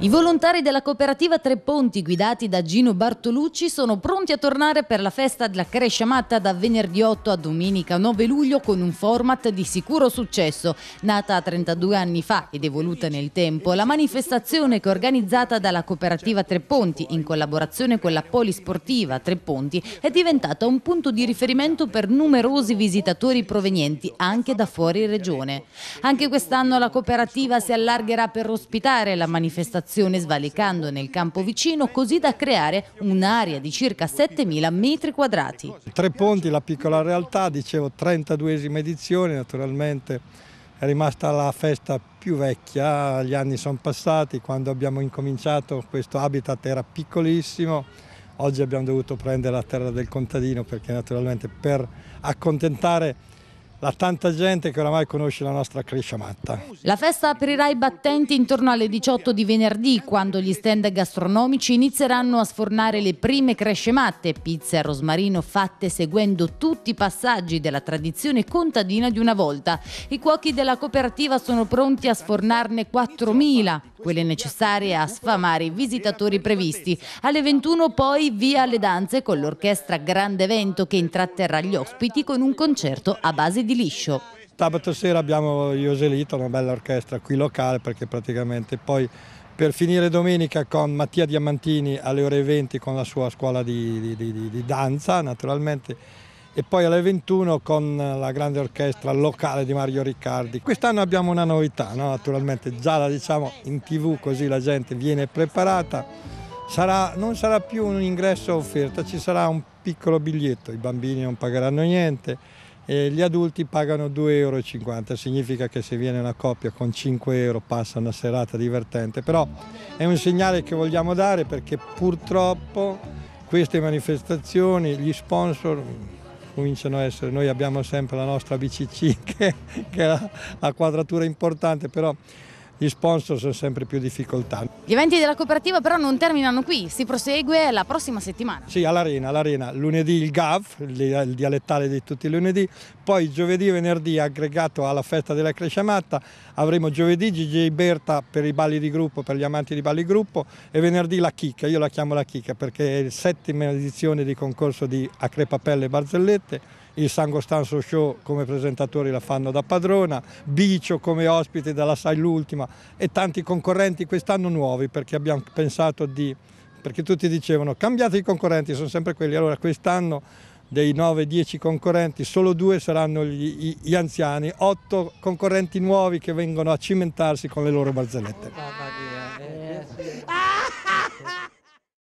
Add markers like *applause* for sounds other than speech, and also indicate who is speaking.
Speaker 1: I volontari della cooperativa Tre Ponti, guidati da Gino Bartolucci, sono pronti a tornare per la festa della Crescia Matta da venerdì 8 a domenica 9 luglio con un format di sicuro successo. Nata 32 anni fa ed evoluta nel tempo, la manifestazione che è organizzata dalla cooperativa Tre Ponti in collaborazione con la polisportiva Tre Ponti è diventata un punto di riferimento per numerosi visitatori provenienti anche da fuori regione. Anche quest'anno la cooperativa si allargherà per ospitare la manifestazione frazione svalicando nel campo vicino così da creare un'area di circa 7.000 metri quadrati.
Speaker 2: Tre ponti, la piccola realtà, dicevo 32esima edizione, naturalmente è rimasta la festa più vecchia, gli anni sono passati, quando abbiamo incominciato questo habitat era piccolissimo, oggi abbiamo dovuto prendere la terra del contadino perché naturalmente per accontentare la tanta gente che oramai conosce la nostra Crescia Matta.
Speaker 1: La festa aprirà i battenti intorno alle 18 di venerdì, quando gli stand gastronomici inizieranno a sfornare le prime Cresce Matte, pizze a rosmarino fatte seguendo tutti i passaggi della tradizione contadina di una volta. I cuochi della cooperativa sono pronti a sfornarne 4.000, quelle necessarie a sfamare i visitatori previsti. Alle 21 poi via alle danze con l'orchestra Grande Vento che intratterrà gli ospiti con un concerto a base di di liscio.
Speaker 2: Sabato sera abbiamo Ioselito, una bella orchestra qui locale perché praticamente poi per finire domenica con Mattia Diamantini alle ore 20 con la sua scuola di, di, di, di danza naturalmente e poi alle 21 con la grande orchestra locale di Mario Riccardi. Quest'anno abbiamo una novità, no? naturalmente già la diciamo in tv così la gente viene preparata, sarà, non sarà più un ingresso a offerta, ci sarà un piccolo biglietto, i bambini non pagheranno niente e gli adulti pagano 2,50 euro, significa che se viene una coppia con 5 euro passa una serata divertente, però è un segnale che vogliamo dare perché purtroppo queste manifestazioni, gli sponsor cominciano a essere, noi abbiamo sempre la nostra BCC *laughs* che, che è la, la quadratura importante, però gli sponsor sono sempre più difficoltà.
Speaker 1: Gli eventi della cooperativa però non terminano qui, si prosegue la prossima settimana.
Speaker 2: Sì, all'Arena, all'Arena lunedì il GAV, il dialettale di tutti i lunedì, poi giovedì e venerdì aggregato alla festa della Cresciamatta, avremo giovedì GJ Berta per i balli di gruppo, per gli amanti di balli di gruppo e venerdì la chicca, io la chiamo la chicca perché è la settima edizione di concorso di Acre Papelle e Barzellette il San Costanzo Show come presentatori la fanno da padrona, Bicio come ospite dalla Sai l'ultima e tanti concorrenti quest'anno nuovi perché abbiamo pensato di, perché tutti dicevano cambiate i concorrenti, sono sempre quelli, allora quest'anno dei 9-10 concorrenti, solo due saranno gli, gli anziani, 8 concorrenti nuovi che vengono a cimentarsi con le loro barzellette.